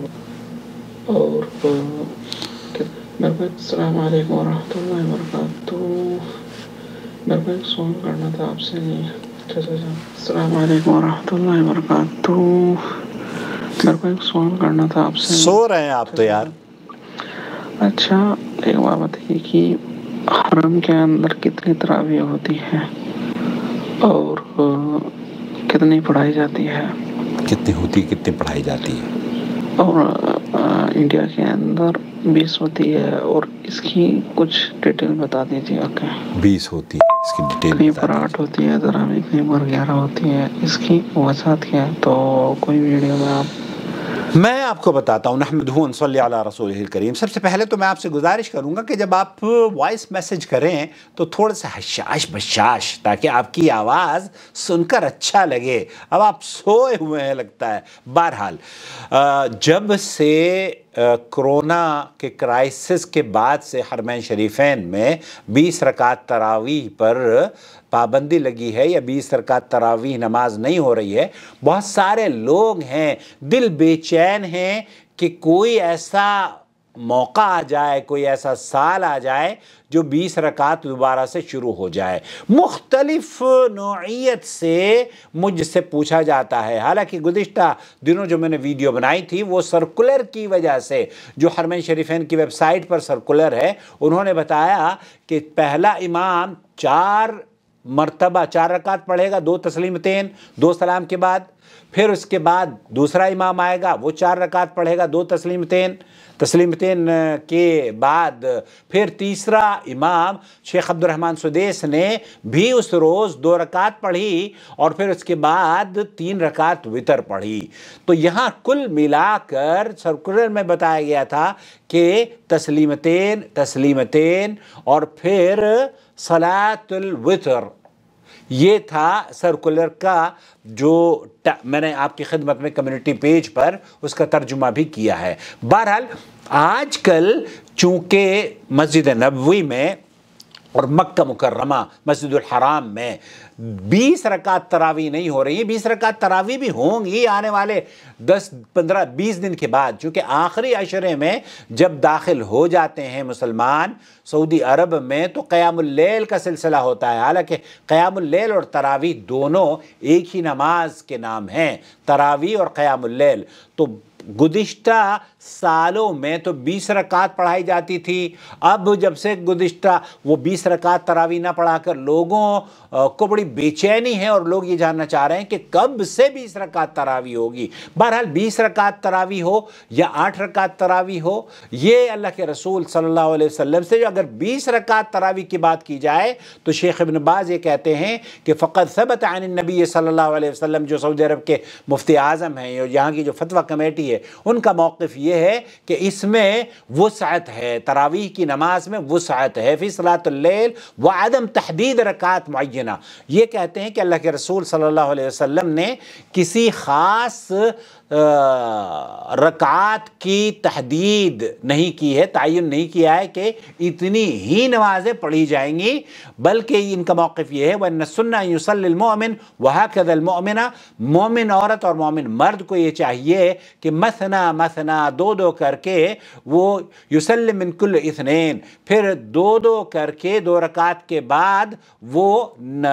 اور میرے کو السلام علیکم ورحمۃ اللہ وبرکاتہ میرے کو ایک سوال کرنا تھا آپ سے نہیں اچھا، اچھا، اچھا۔ السلام علیکم ورحمۃ اللہ وبرکاتہ میرے کو ایک سوال کرنا تھا آپ سے سو رہے ہیں آپ تو یار اچھا ایک بات بتائیے کہ حرم کے اندر کتنی تراویح ہوتی ہیں اور کتنی پڑھائی جاتی ہے کتنی ہوتی کتنی پڑھائی جاتی ہے اور انڈیا کے اندر بیس ہوتی ہے اور اس کی کچھ ڈیٹیل بتا دیجیے اوکے بیس ہوتی ہے اس کی ڈیٹیل پر آٹھ ہوتی ہے ذرا کہیں پر گیارہ ہوتی ہے اس کی وجہ کیا ہے تو کوئی ویڈیو میں آپ میں آپ کو بتاتا ہوں نحمد ہوں صلی اللہ رسول کریم سب سے پہلے تو میں آپ سے گزارش کروں گا کہ جب آپ وائس میسج کریں تو تھوڑا سا ہشاش بشاش تاکہ آپ کی آواز سن کر اچھا لگے اب آپ سوئے ہوئے ہیں لگتا ہے بہرحال جب سے کرونا کے کرائسس کے بعد سے حرمین شریفین میں بیس رکعت تراویح پر پابندی لگی ہے یا بیس رکعت تراویح نماز نہیں ہو رہی ہے بہت سارے لوگ ہیں دل بے چین ہیں کہ کوئی ایسا موقع آ جائے کوئی ایسا سال آ جائے جو بیس رکعت دوبارہ سے شروع ہو جائے مختلف نوعیت سے مجھ سے پوچھا جاتا ہے حالانکہ گزشتہ دنوں جو میں نے ویڈیو بنائی تھی وہ سرکولر کی وجہ سے جو حرمین شریفین کی ویب سائٹ پر سرکولر ہے انہوں نے بتایا کہ پہلا امام چار مرتبہ چار رکعت پڑھے گا دو تسلیمتین دو سلام کے بعد پھر اس کے بعد دوسرا امام آئے گا وہ چار رکعت پڑھے گا دو تسلیمتین تسلیمتین کے بعد پھر تیسرا امام شیخ عبد الرحمن سدیس نے بھی اس روز دو رکعت پڑھی اور پھر اس کے بعد تین رکعت وطر پڑھی تو یہاں کل ملا کر سرکولر میں بتایا گیا تھا کہ تسلیمتین تسلیمتین اور پھر صلاة الوطر یہ تھا سرکولر کا جو میں نے آپ کی خدمت میں کمیونٹی پیج پر اس کا ترجمہ بھی کیا ہے بہرحال آج کل چونکہ مسجد نبوی میں اور مکہ مکرمہ مسجد الحرام میں بیس رکعت تراوی نہیں ہو رہی ہیں بیس رکعت تراوی بھی ہوں گی آنے والے دس پندرہ بیس دن کے بعد چونکہ آخری عشرے میں جب داخل ہو جاتے ہیں مسلمان سعودی عرب میں تو قیام اللیل کا سلسلہ ہوتا ہے حالانکہ قیام اللیل اور تراوی دونوں ایک ہی نماز کے نام ہیں تراوی اور قیام اللیل تو گدشتہ سالوں میں تو بیس رکعت پڑھائی جاتی تھی اب جب سے گدشتہ وہ بیس رکعت تراوی نہ پڑھا کر لوگوں کو بڑی بے چینی ہے اور لوگ یہ جاننا چاہ رہے ہیں کہ کب سے بیس رکعت تراوی ہوگی بہرحال بیس رکعت تراوی ہو یا آٹھ رکعت تراوی ہو یہ اللہ کے رسول صلی اللہ علیہ وسلم سے جو اگر بیس رکعت تراوی کی بات کی جائے تو شیخ ابن باز یہ کہتے ہیں کہ فقط ثبت عن النبی صلی اللہ علیہ وسلم جو سعودی عرب کے مفتی اعظم ہیں اور یہاں کی جو فتویٰ کمیٹی ہے ان کا موقف یہ یہ ہے کہ اس میں وسعت ہے تراویح کی نماز میں وسعت ہے فی صلاة اللیل وعدم تحدید رکعت معینہ یہ کہتے ہیں کہ اللہ کے رسول صلی اللہ علیہ وسلم نے کسی خاص رکعات کی تحدید نہیں کی ہے تعین نہیں کیا ہے کہ اتنی ہی نمازیں پڑھی جائیں گی بلکہ ان کا موقف یہ ہے وَإِنَّ نہ سننا الْمُؤْمِنِ و الْمُؤْمِنَ مومن عورت اور مومن مرد کو یہ چاہیے کہ مثنا مثنا دو دو کر کے وہ یوسلم کل اثنین پھر دو دو کر کے دو رکعات کے بعد وہ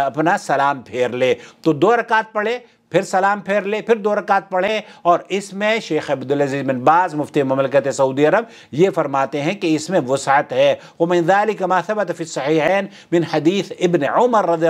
اپنا سلام پھیر لے تو دو رکعات پڑھے फिर सलाम फेर ले फिर दो रकात पढ़े और इसमें शेख अब्दुलज़ीज़ बिन बाज मुफ्ती ममलकत सऊदी अरब ये फरमाते हैं कि इसमें वसात है वमदाली कमासबत फ़िसहन बिन हदीस इबन उमर रज़ी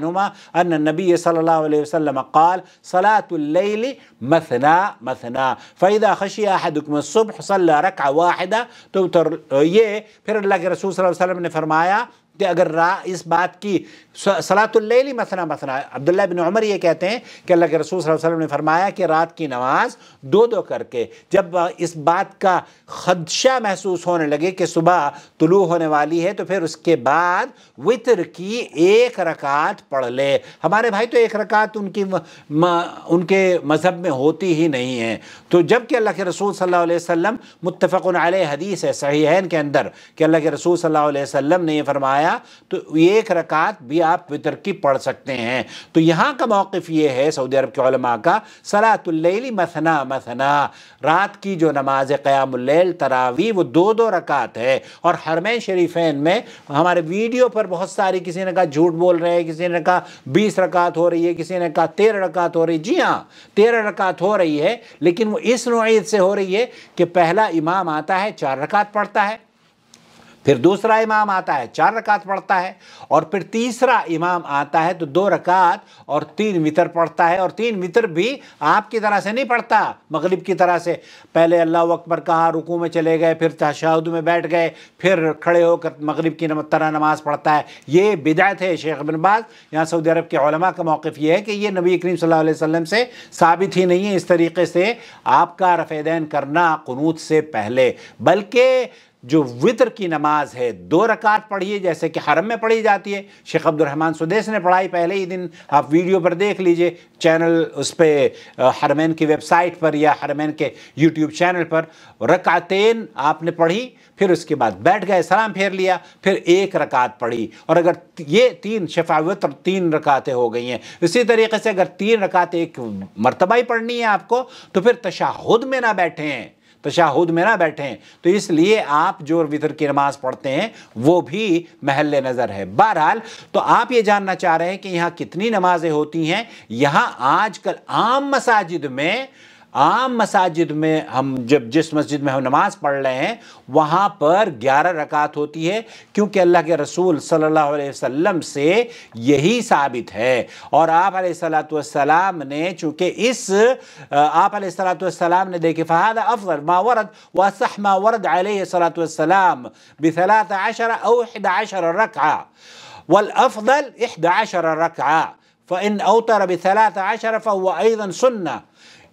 तुमा अन नबी सल्ला वसम काल सलातल मसना मसना फ़ैदा खशी अहदम सुबह सल रखा वाहिदा तो ये फिर अल्लाह के रसूल वसम ने फरमाया کہ اگر را اس بات کی صلاۃ اللیلی مثلا مثلا عبداللہ بن عمر یہ کہتے ہیں کہ اللہ کے رسول صلی اللہ علیہ وسلم نے فرمایا کہ رات کی نماز دو دو کر کے جب اس بات کا خدشہ محسوس ہونے لگے کہ صبح طلوع ہونے والی ہے تو پھر اس کے بعد وطر کی ایک رکعت پڑھ لے ہمارے بھائی تو ایک رکعت ان کی ان کے مذہب میں ہوتی ہی نہیں ہے تو جب کہ اللہ کے رسول صلی اللہ علیہ وسلم متفق علیہ حدیث ہے صحیحین کے اندر کہ اللہ کے رسول صلی اللہ علیہ وسلم نے یہ فرمایا فرمایا تو ایک رکعت بھی آپ وطر کی پڑھ سکتے ہیں تو یہاں کا موقف یہ ہے سعودی عرب کے علماء کا سلاۃ رات کی جو نماز قیام اللیل تراوی وہ دو دو رکعت ہے اور حرمین شریفین میں ہمارے ویڈیو پر بہت ساری کسی نے کہا جھوٹ بول رہے ہیں کسی نے کہا بیس رکعت ہو رہی ہے کسی نے کہا تیرہ رکعت ہو رہی ہے جی ہاں تیرہ رکعت ہو رہی ہے لیکن وہ اس نوعیت سے ہو رہی ہے کہ پہلا امام آتا ہے چار رکعت پڑھتا ہے پھر دوسرا امام آتا ہے چار رکعت پڑھتا ہے اور پھر تیسرا امام آتا ہے تو دو رکعت اور تین وطر پڑھتا ہے اور تین وطر بھی آپ کی طرح سے نہیں پڑھتا مغرب کی طرح سے پہلے اللہ اکبر کہا رکو میں چلے گئے پھر تاشہد میں بیٹھ گئے پھر کھڑے ہو کر مغرب کی طرح نماز پڑھتا ہے یہ بدعت ہے شیخ ابن باز یہاں سعودی عرب کے علماء کا موقف یہ ہے کہ یہ نبی کریم صلی اللہ علیہ وسلم سے ثابت ہی نہیں ہے اس طریقے سے آپ کا رفیدین کرنا قنوت سے پہلے بلکہ جو وطر کی نماز ہے دو رکعت پڑھی جیسے کہ حرم میں پڑھی جاتی ہے شیخ عبد الرحمن سدیس نے پڑھائی پہلے ہی دن آپ ویڈیو پر دیکھ لیجئے چینل اس پہ حرمین کی ویب سائٹ پر یا حرمین کے یوٹیوب چینل پر رکعتین آپ نے پڑھی پھر اس کے بعد بیٹھ گئے سلام پھیر لیا پھر ایک رکعت پڑھی اور اگر یہ تین شفا وطر تین رکعتیں ہو گئی ہیں اسی طریقے سے اگر تین رکعتیں ایک مرتبہ ہی پڑھنی ہے آپ کو تو پھر تشاہد میں نہ بیٹھیں تشاہد میں نہ بیٹھیں تو اس لیے آپ جو وطر کی نماز پڑھتے ہیں وہ بھی محل نظر ہے بہرحال تو آپ یہ جاننا چاہ رہے ہیں کہ یہاں کتنی نمازیں ہوتی ہیں یہاں آج کل عام مساجد میں عام مساجد میں ہم جب جس مسجد میں ہم نماز پڑھ رہے ہیں وہاں پر گیارہ رکعت ہوتی ہے کیونکہ اللہ کے رسول صلی اللہ علیہ وسلم سے یہی ثابت ہے اور آپ علیہ السلام نے چونکہ اس آپ علیہ السلام والسلام نے دیکھے افضل ما ورد وصح ما ورد علیہ السلام بثلاث عشر او عاشرٰ عشر و والافضل احد عشر سُنَّةً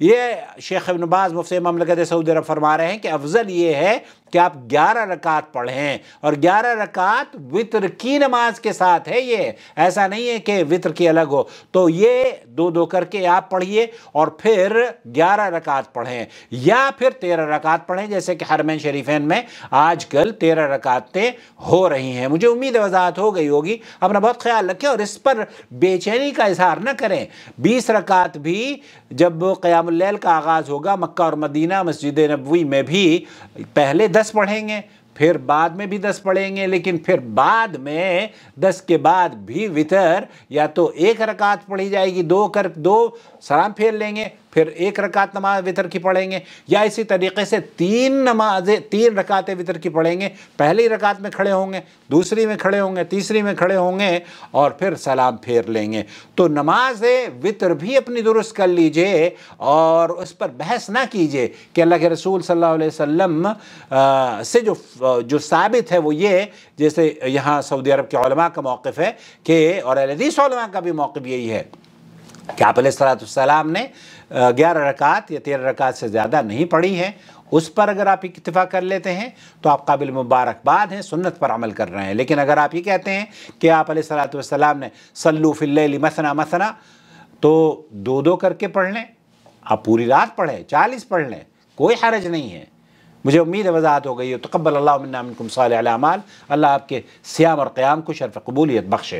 یہ شیخ ابن باز مفتی مملکت سعودی عرب فرما رہے ہیں کہ افضل یہ ہے کہ آپ گیارہ رکعت پڑھیں اور گیارہ رکعت وطر کی نماز کے ساتھ ہے یہ ایسا نہیں ہے کہ وطر کی الگ ہو تو یہ دو دو کر کے آپ پڑھیے اور پھر گیارہ رکعت پڑھیں یا پھر تیرہ رکعت پڑھیں جیسے کہ حرمین شریفین میں آج کل تیرہ رکعتیں ہو رہی ہیں مجھے امید وضاحت ہو گئی ہوگی اپنا بہت خیال لکھیں اور اس پر بے کا اظہار نہ کریں بیس رکعت بھی جب قیام اللیل کا آغاز ہوگا مکہ اور مدینہ مسجد نبوی میں بھی پہلے دس دس پڑھیں گے پھر بعد میں بھی دس پڑھیں گے لیکن پھر بعد میں دس کے بعد بھی وطر یا تو ایک رکعت پڑھی جائے گی دو کر دو سلام پھیل لیں گے پھر ایک رکعت نماز وطر کی پڑھیں گے یا اسی طریقے سے تین نماز تین رکعتیں وطر کی پڑھیں گے پہلی رکعت میں کھڑے ہوں گے دوسری میں کھڑے ہوں گے تیسری میں کھڑے ہوں گے اور پھر سلام پھیر لیں گے تو نماز وطر بھی اپنی درست کر لیجئے اور اس پر بحث نہ کیجئے کہ اللہ کے رسول صلی اللہ علیہ وسلم سے جو جو ثابت ہے وہ یہ جیسے یہاں سعودی عرب کے علماء کا موقف ہے کہ اور حدیث علماء کا بھی موقف یہی ہے کہ آپ علیہ السلام نے گیارہ رکعت یا تیرہ رکعت سے زیادہ نہیں پڑھی ہیں اس پر اگر آپ اتفاق کر لیتے ہیں تو آپ قابل مبارکباد ہیں سنت پر عمل کر رہے ہیں لیکن اگر آپ یہ کہتے ہیں کہ آپ علیہ السلام نے نے فی اللیل مثنا مثنا تو دو دو کر کے پڑھ لیں آپ پوری رات پڑھیں چالیس پڑھ لیں کوئی حرج نہیں ہے مجھے امید وضاحت ہو گئی ہے اللہ قبل اللہ صالح علی اعمال اللہ آپ کے سیام اور قیام کو شرف قبولیت بخشے